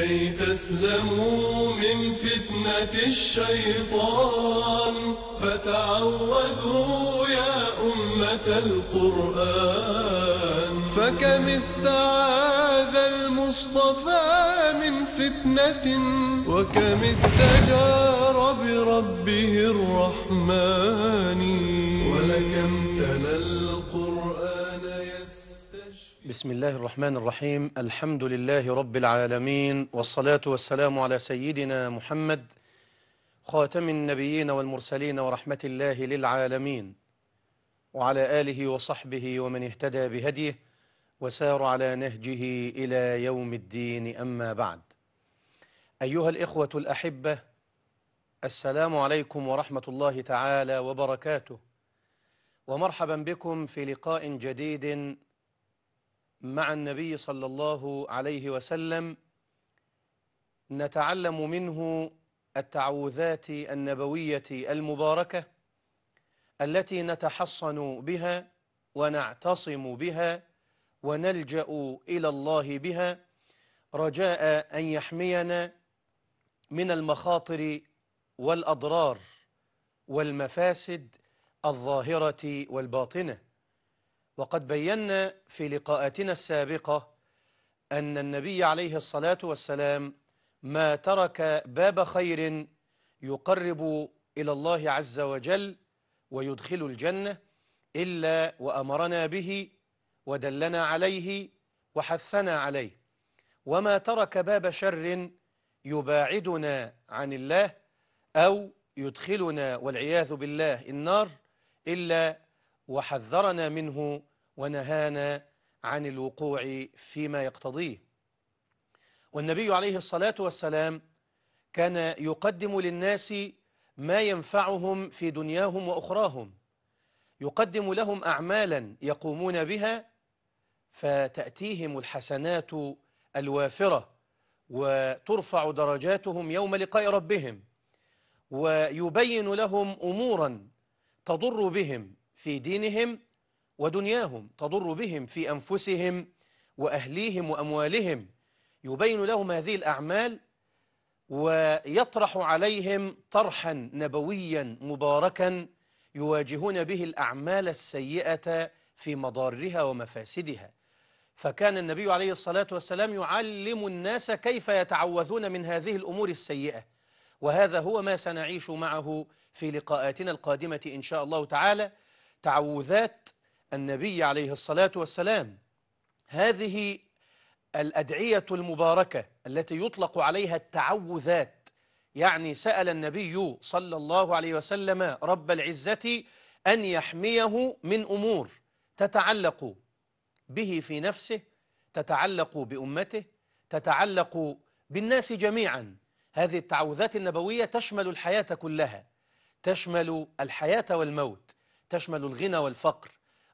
كي تسلموا من فتنة الشيطان فتعوذوا يا أمة القرآن فكم استعاذ المصطفى من فتنة وكم استجار بربه الرحمن ولكم بسم الله الرحمن الرحيم الحمد لله رب العالمين والصلاة والسلام على سيدنا محمد خاتم النبيين والمرسلين ورحمة الله للعالمين وعلى آله وصحبه ومن اهتدى بهديه وسار على نهجه إلى يوم الدين أما بعد أيها الإخوة الأحبة السلام عليكم ورحمة الله تعالى وبركاته ومرحبا بكم في لقاء جديد مع النبي صلى الله عليه وسلم نتعلم منه التعوذات النبوية المباركة التي نتحصن بها ونعتصم بها ونلجأ إلى الله بها رجاء أن يحمينا من المخاطر والأضرار والمفاسد الظاهرة والباطنة وقد بينا في لقاءاتنا السابقة أن النبي عليه الصلاة والسلام ما ترك باب خير يقرب إلى الله عز وجل ويدخل الجنة إلا وأمرنا به ودلنا عليه وحثنا عليه وما ترك باب شر يباعدنا عن الله أو يدخلنا والعياذ بالله النار إلا وحذرنا منه ونهانا عن الوقوع فيما يقتضيه والنبي عليه الصلاة والسلام كان يقدم للناس ما ينفعهم في دنياهم وأخراهم يقدم لهم أعمالا يقومون بها فتأتيهم الحسنات الوافرة وترفع درجاتهم يوم لقاء ربهم ويبين لهم أمورا تضر بهم في دينهم ودنياهم تضر بهم في أنفسهم وأهليهم وأموالهم يبين لهم هذه الأعمال ويطرح عليهم طرحا نبويا مباركا يواجهون به الأعمال السيئة في مضارها ومفاسدها فكان النبي عليه الصلاة والسلام يعلم الناس كيف يتعوذون من هذه الأمور السيئة وهذا هو ما سنعيش معه في لقاءاتنا القادمة إن شاء الله تعالى تعوذات النبي عليه الصلاة والسلام هذه الأدعية المباركة التي يطلق عليها التعوذات يعني سأل النبي صلى الله عليه وسلم رب العزة أن يحميه من أمور تتعلق به في نفسه تتعلق بأمته تتعلق بالناس جميعا هذه التعوذات النبوية تشمل الحياة كلها تشمل الحياة والموت تشمل الغنى والفقر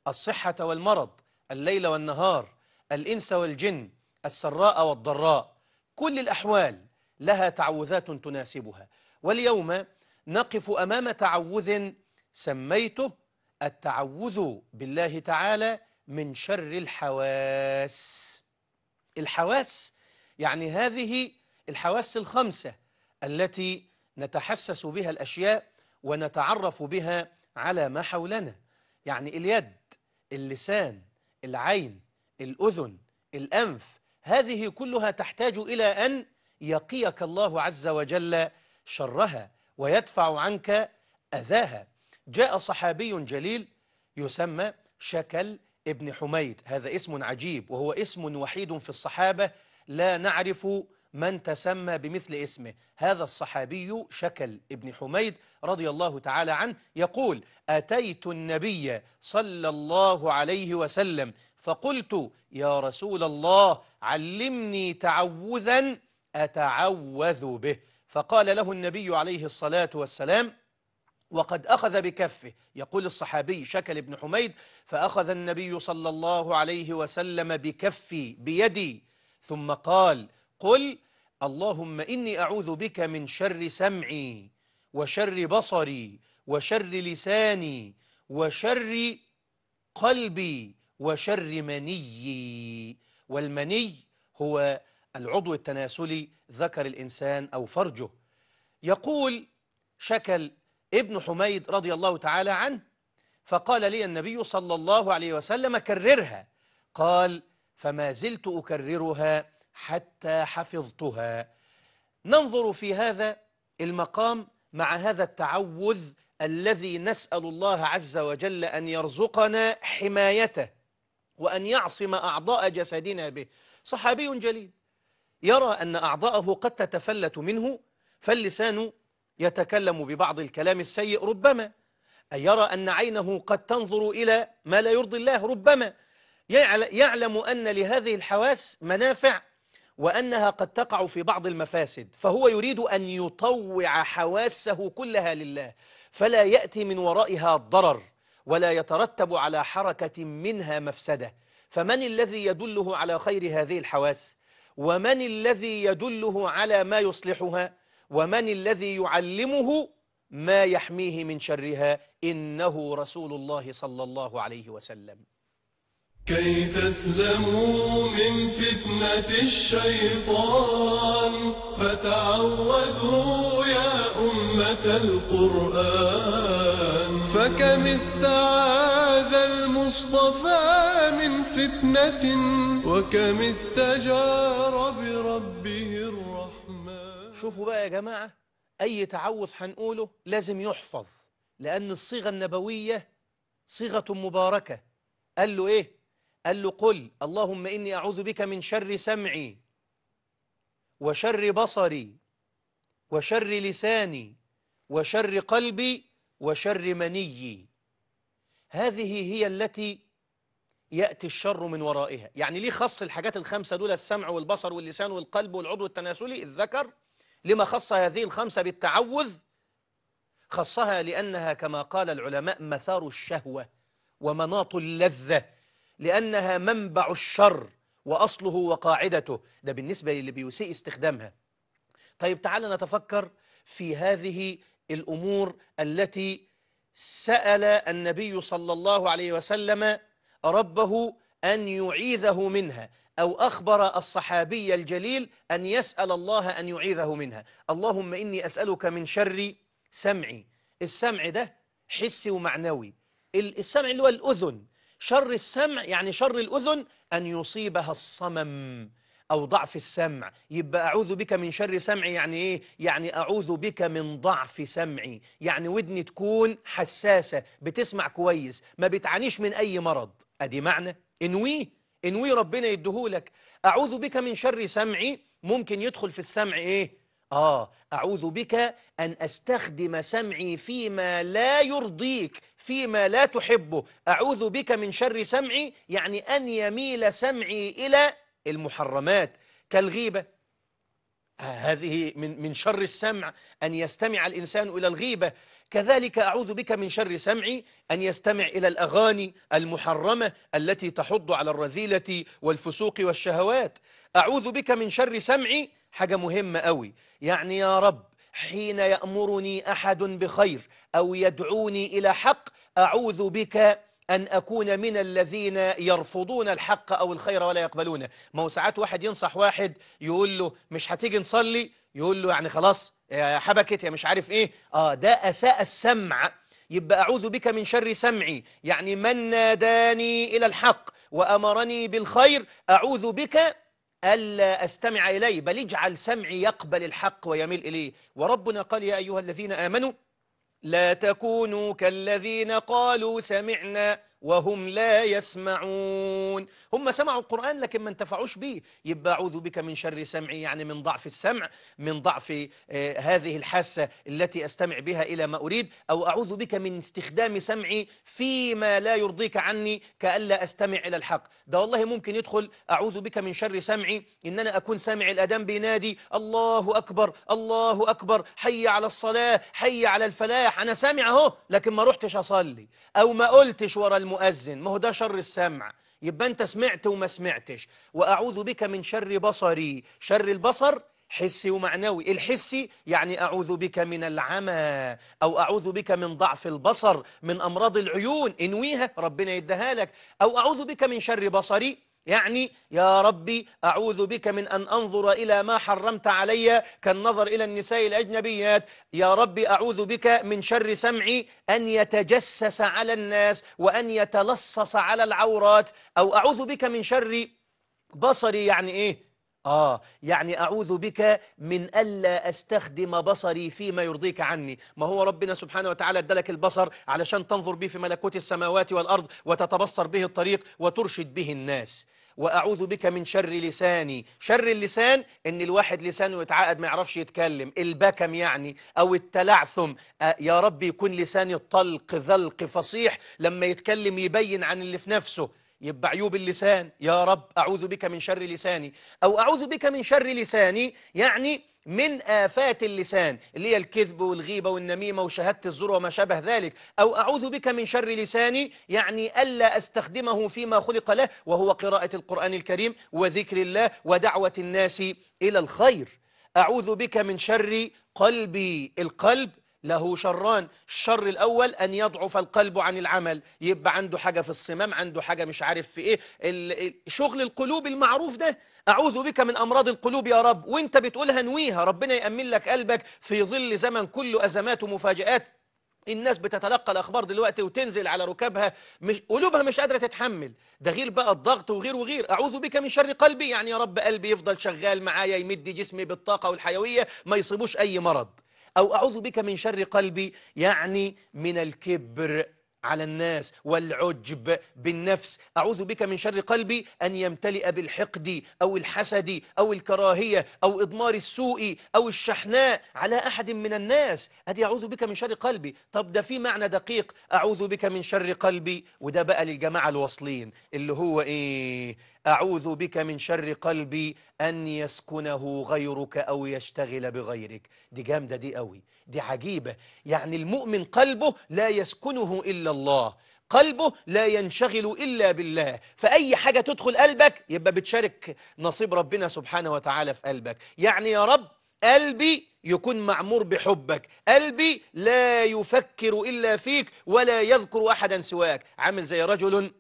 الصحة والمرض الليل والنهار الإنس والجن السراء والضراء كل الأحوال لها تعوذات تناسبها واليوم نقف أمام تعوذ سميته التعوذ بالله تعالى من شر الحواس الحواس يعني هذه الحواس الخمسة التي نتحسس بها الأشياء ونتعرف بها على ما حولنا يعني اليد اللسان العين الأذن الأنف هذه كلها تحتاج إلى أن يقيك الله عز وجل شرها ويدفع عنك أذاها جاء صحابي جليل يسمى شكل ابن حميد هذا اسم عجيب وهو اسم وحيد في الصحابة لا نعرف من تسمى بمثل اسمه هذا الصحابي شكل ابن حميد رضي الله تعالى عنه يقول أتيت النبي صلى الله عليه وسلم فقلت يا رسول الله علمني تعوذا أتعوذ به فقال له النبي عليه الصلاة والسلام وقد أخذ بكفه يقول الصحابي شكل ابن حميد فأخذ النبي صلى الله عليه وسلم بكفي بيدي ثم قال قل اللهم إني أعوذ بك من شر سمعي وشر بصري وشر لساني وشر قلبي وشر منيي والمني هو العضو التناسلي ذكر الإنسان أو فرجه يقول شكل ابن حميد رضي الله تعالى عنه فقال لي النبي صلى الله عليه وسلم كررها قال فما زلت أكررها حتى حفظتها ننظر في هذا المقام مع هذا التعوذ الذي نسأل الله عز وجل أن يرزقنا حمايته وأن يعصم أعضاء جسدنا به صحابي جليل يرى أن أعضاءه قد تتفلت منه فاللسان يتكلم ببعض الكلام السيء ربما أي يرى أن عينه قد تنظر إلى ما لا يرضي الله ربما يعلم أن لهذه الحواس منافع وأنها قد تقع في بعض المفاسد فهو يريد أن يطوع حواسه كلها لله فلا يأتي من ورائها ضرر ولا يترتب على حركة منها مفسدة فمن الذي يدله على خير هذه الحواس ومن الذي يدله على ما يصلحها ومن الذي يعلمه ما يحميه من شرها إنه رسول الله صلى الله عليه وسلم كي تسلموا من فتنة الشيطان فتعوذوا يا أمة القرآن فكم استعاذ المصطفى من فتنة وكم استجار بربه الرحمن شوفوا بقى يا جماعة أي تعوذ هنقوله لازم يحفظ لأن الصيغة النبوية صيغة مباركة قال له إيه قال له قل اللهم إني أعوذ بك من شر سمعي وشر بصري وشر لساني وشر قلبي وشر منيي هذه هي التي يأتي الشر من ورائها يعني ليه خص الحاجات الخمسة دول السمع والبصر واللسان والقلب والعضو التناسلي الذكر لما خص هذه الخمسة بالتعوذ خصها لأنها كما قال العلماء مثار الشهوة ومناط اللذة لأنها منبع الشر وأصله وقاعدته ده بالنسبة للي بيسيء استخدامها طيب تعال نتفكر في هذه الأمور التي سأل النبي صلى الله عليه وسلم ربه أن يعيذه منها أو أخبر الصحابي الجليل أن يسأل الله أن يعيذه منها اللهم إني أسألك من شر سمعي السمع ده حسي ومعنوي السمع اللي هو الأذن شر السمع يعني شر الأذن أن يصيبها الصمم أو ضعف السمع يبقى أعوذ بك من شر سمعي يعني إيه؟ يعني أعوذ بك من ضعف سمعي يعني ودني تكون حساسة بتسمع كويس ما بتعانيش من أي مرض أدي معنى انويه انويه ربنا يديهولك أعوذ بك من شر سمعي ممكن يدخل في السمع إيه آه أعوذ بك أن أستخدم سمعي فيما لا يرضيك فيما لا تحبه أعوذ بك من شر سمعي يعني أن يميل سمعي إلى المحرمات كالغيبة آه هذه من, من شر السمع أن يستمع الإنسان إلى الغيبة كذلك أعوذ بك من شر سمعي أن يستمع إلى الأغاني المحرمة التي تحض على الرذيلة والفسوق والشهوات أعوذ بك من شر سمعي حاجة مهمة قوي يعني يا رب حين يأمرني أحد بخير أو يدعوني إلى حق أعوذ بك أن أكون من الذين يرفضون الحق أو الخير ولا يقبلونه ما هو ساعات واحد ينصح واحد يقول له مش هتيجي نصلي يقول له يعني خلاص يا حبكت يا مش عارف إيه آه ده أساء السمع يبقى أعوذ بك من شر سمعي يعني من ناداني إلى الحق وأمرني بالخير أعوذ بك ألا أستمع إليه بل اجعل سمعي يقبل الحق ويميل إليه وربنا قال يا أيها الذين آمنوا لا تكونوا كالذين قالوا سمعنا وهم لا يسمعون هم سمعوا القرآن لكن ما انتفعوش به يبقى أعوذ بك من شر سمعي يعني من ضعف السمع من ضعف آه، هذه الحاسة التي أستمع بها إلى ما أريد أو أعوذ بك من استخدام سمعي فيما لا يرضيك عني كألا أستمع إلى الحق ده والله ممكن يدخل أعوذ بك من شر سمعي إن أنا أكون سامع الأدم بينادي الله أكبر الله أكبر حي على الصلاة حي على الفلاح أنا سامع أهو لكن ما رحتش أصلي أو ما قلتش ورا الم... المؤذن ما هو ده شر السمع يبقى أنت سمعت وما سمعتش وأعوذ بك من شر بصري شر البصر حسي ومعنوي الحسي يعني أعوذ بك من العمى أو أعوذ بك من ضعف البصر من أمراض العيون انويها ربنا يديها لك أو أعوذ بك من شر بصري يعني يا ربي أعوذ بك من أن أنظر إلى ما حرمت علي كالنظر إلى النساء الأجنبيات يا ربي أعوذ بك من شر سمعي أن يتجسس على الناس وأن يتلصص على العورات أو أعوذ بك من شر بصري يعني إيه آه يعني أعوذ بك من ألا أستخدم بصري فيما يرضيك عني ما هو ربنا سبحانه وتعالى ادلك البصر علشان تنظر به في ملكوت السماوات والأرض وتتبصر به الطريق وترشد به الناس وأعوذ بك من شر لساني شر اللسان إن الواحد لسانه يتعقد ما يعرفش يتكلم البكم يعني أو التلعثم آه يا رب يكون لساني الطلق ذلق فصيح لما يتكلم يبين عن اللي في نفسه يبقى عيوب اللسان يا رب أعوذ بك من شر لساني أو أعوذ بك من شر لساني يعني من آفات اللسان اللي هي الكذب والغيبة والنميمة وشهادة الزور وما شابه ذلك أو أعوذ بك من شر لساني يعني ألا أستخدمه فيما خلق له وهو قراءة القرآن الكريم وذكر الله ودعوة الناس إلى الخير أعوذ بك من شر قلبي القلب له شران الشر الأول أن يضعف القلب عن العمل يبقى عنده حاجة في الصمام عنده حاجة مش عارف في إيه شغل القلوب المعروف ده أعوذ بك من أمراض القلوب يا رب وانت بتقولها نويها ربنا يأمن لك قلبك في ظل زمن كله أزمات ومفاجآت الناس بتتلقى الاخبار دلوقتي وتنزل على ركابها مش قلوبها مش قادره تتحمل ده غير بقى الضغط وغير وغير اعوذ بك من شر قلبي يعني يا رب قلبي يفضل شغال معايا يمد جسمي بالطاقه والحيويه ما يصيبوش اي مرض أو أعوذ بك من شر قلبي يعني من الكبر على الناس والعجب بالنفس أعوذ بك من شر قلبي أن يمتلئ بالحقد أو الحسد أو الكراهية أو إضمار السوء أو الشحناء على أحد من الناس أدي أعوذ بك من شر قلبي طب ده في معنى دقيق أعوذ بك من شر قلبي وده بقى للجماعة الواصلين اللي هو إيه أعوذ بك من شر قلبي أن يسكنه غيرك أو يشتغل بغيرك دي جامدة دي قوي دي عجيبة يعني المؤمن قلبه لا يسكنه إلا الله قلبه لا ينشغل إلا بالله فأي حاجة تدخل قلبك يبقى بتشارك نصيب ربنا سبحانه وتعالى في قلبك يعني يا رب قلبي يكون معمور بحبك قلبي لا يفكر إلا فيك ولا يذكر أحدا سواك عامل زي رجل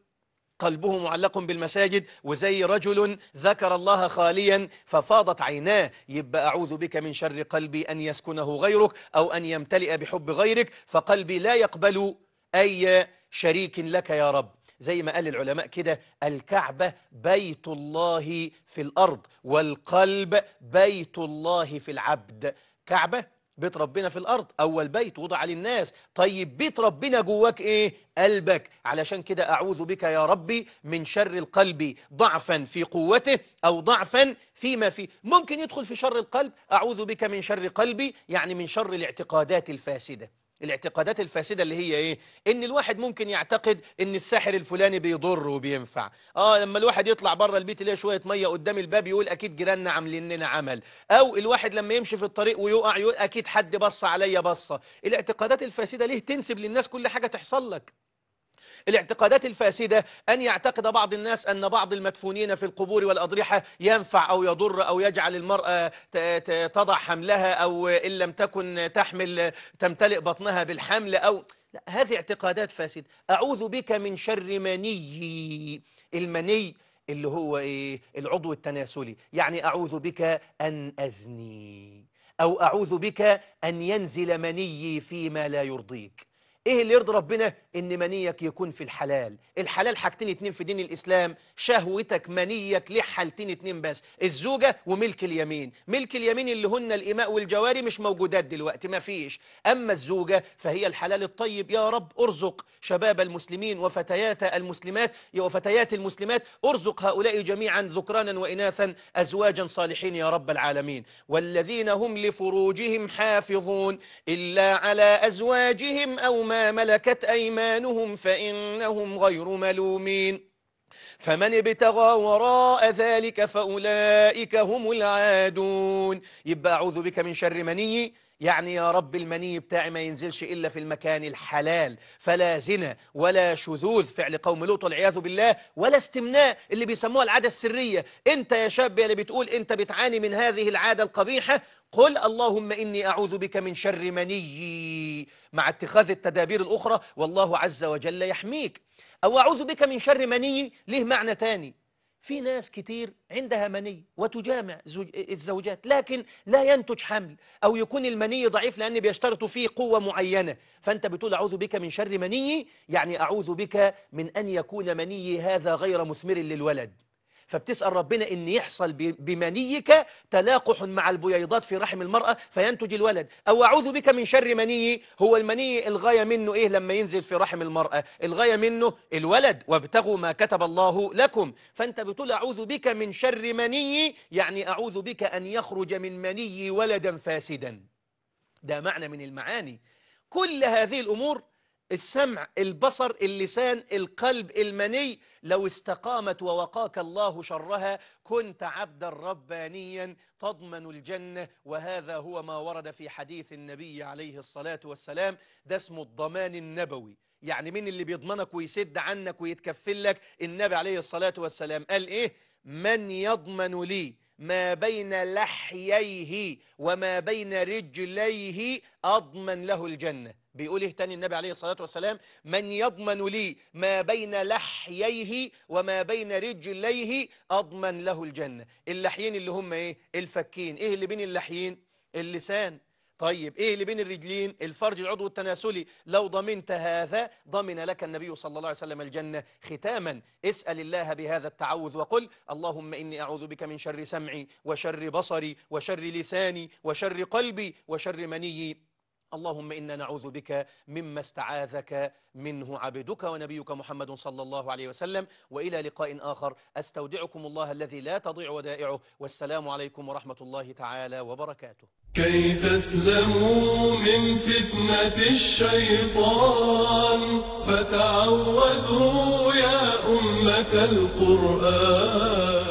قلبه معلق بالمساجد وزي رجل ذكر الله خاليا ففاضت عيناه يبقى أعوذ بك من شر قلبي أن يسكنه غيرك أو أن يمتلئ بحب غيرك فقلبي لا يقبل أي شريك لك يا رب زي ما قال العلماء كده الكعبة بيت الله في الأرض والقلب بيت الله في العبد كعبة بيت ربنا في الارض اول بيت وضع للناس طيب بيت ربنا جواك ايه قلبك علشان كده اعوذ بك يا ربي من شر القلب ضعفا في قوته او ضعفا فيما فيه ممكن يدخل في شر القلب اعوذ بك من شر قلبي يعني من شر الاعتقادات الفاسده الاعتقادات الفاسدة اللي هي ايه ان الواحد ممكن يعتقد ان الساحر الفلاني بيضر وبينفع اه لما الواحد يطلع بره البيت يلاقي شوية مية قدام الباب يقول اكيد جيراننا عاملين لنا عمل او الواحد لما يمشي في الطريق ويقع يقول اكيد حد بص عليا بصة الاعتقادات الفاسدة ليه تنسب للناس كل حاجة تحصل لك الاعتقادات الفاسدة أن يعتقد بعض الناس أن بعض المدفونين في القبور والأضرحة ينفع أو يضر أو يجعل المرأة تضع حملها أو إن لم تكن تحمل تمتلئ بطنها بالحمل أو لا هذه اعتقادات فاسدة أعوذ بك من شر مني المني اللي هو إيه العضو التناسلي يعني أعوذ بك أن أزني أو أعوذ بك أن ينزل مني فيما لا يرضيك ايه اللي يرضي ربنا ان منيك يكون في الحلال الحلال حاجتين اتنين في دين الاسلام شهوتك منيك ليه حالتين اتنين بس الزوجه وملك اليمين ملك اليمين اللي هن الاماء والجواري مش موجودات دلوقتي ما فيش اما الزوجه فهي الحلال الطيب يا رب ارزق شباب المسلمين وفتيات المسلمات وفتيات المسلمات ارزق هؤلاء جميعا ذكرانا واناثا ازواجا صالحين يا رب العالمين والذين هم لفروجهم حافظون الا على ازواجهم او ما ملكت أيمانهم فإنهم غير ملومين فمن ابتغى وراء ذلك فأولئك هم العادون يبقى أعوذ بك من شر مني يعني يا رب المني بتاعي ما ينزلش إلا في المكان الحلال فلا زنا ولا شذوذ فعل قوم لوط والعياذ بالله ولا استمناء اللي بيسموها العادة السرية أنت يا شاب اللي بتقول أنت بتعاني من هذه العادة القبيحة قل اللهم إني أعوذ بك من شر مني مع اتخاذ التدابير الأخرى والله عز وجل يحميك أو أعوذ بك من شر مني ليه معنى تاني في ناس كتير عندها مني وتجامع زوج الزوجات لكن لا ينتج حمل أو يكون المني ضعيف لأن بيشترطوا فيه قوة معينة فأنت بتقول أعوذ بك من شر مني يعني أعوذ بك من أن يكون مني هذا غير مثمر للولد فبتسأل ربنا أن يحصل بمنيك تلاقح مع البويضات في رحم المرأة فينتج الولد أو أعوذ بك من شر مني هو المني الغاية منه إيه لما ينزل في رحم المرأة الغاية منه الولد وابتغوا ما كتب الله لكم فأنت بتقول أعوذ بك من شر مني يعني أعوذ بك أن يخرج من مني ولدا فاسدا ده معنى من المعاني كل هذه الأمور السمع البصر اللسان القلب المني لو استقامت ووقاك الله شرها كنت عبدا ربانيا تضمن الجنة وهذا هو ما ورد في حديث النبي عليه الصلاة والسلام ده اسمه الضمان النبوي يعني مين اللي بيضمنك ويسد عنك ويتكفلك النبي عليه الصلاة والسلام قال ايه من يضمن لي ما بين لحييه وما بين رجليه أضمن له الجنة بيقول ايه تاني النبي عليه الصلاة والسلام من يضمن لي ما بين لحييه وما بين رجليه أضمن له الجنة اللحيين اللي هم ايه الفكين ايه اللي بين اللحيين اللسان طيب ايه اللي بين الرجلين الفرج العضو التناسلي لو ضمنت هذا ضمن لك النبي صلى الله عليه وسلم الجنة ختاما اسأل الله بهذا التعوذ وقل اللهم إني أعوذ بك من شر سمعي وشر بصري وشر لساني وشر قلبي وشر منيي اللهم إنا نعوذ بك مما استعاذك منه عبدك ونبيك محمد صلى الله عليه وسلم وإلى لقاء آخر أستودعكم الله الذي لا تضيع ودائعه والسلام عليكم ورحمة الله تعالى وبركاته كي تسلموا من فتنة الشيطان فتعوذوا يا أمة القرآن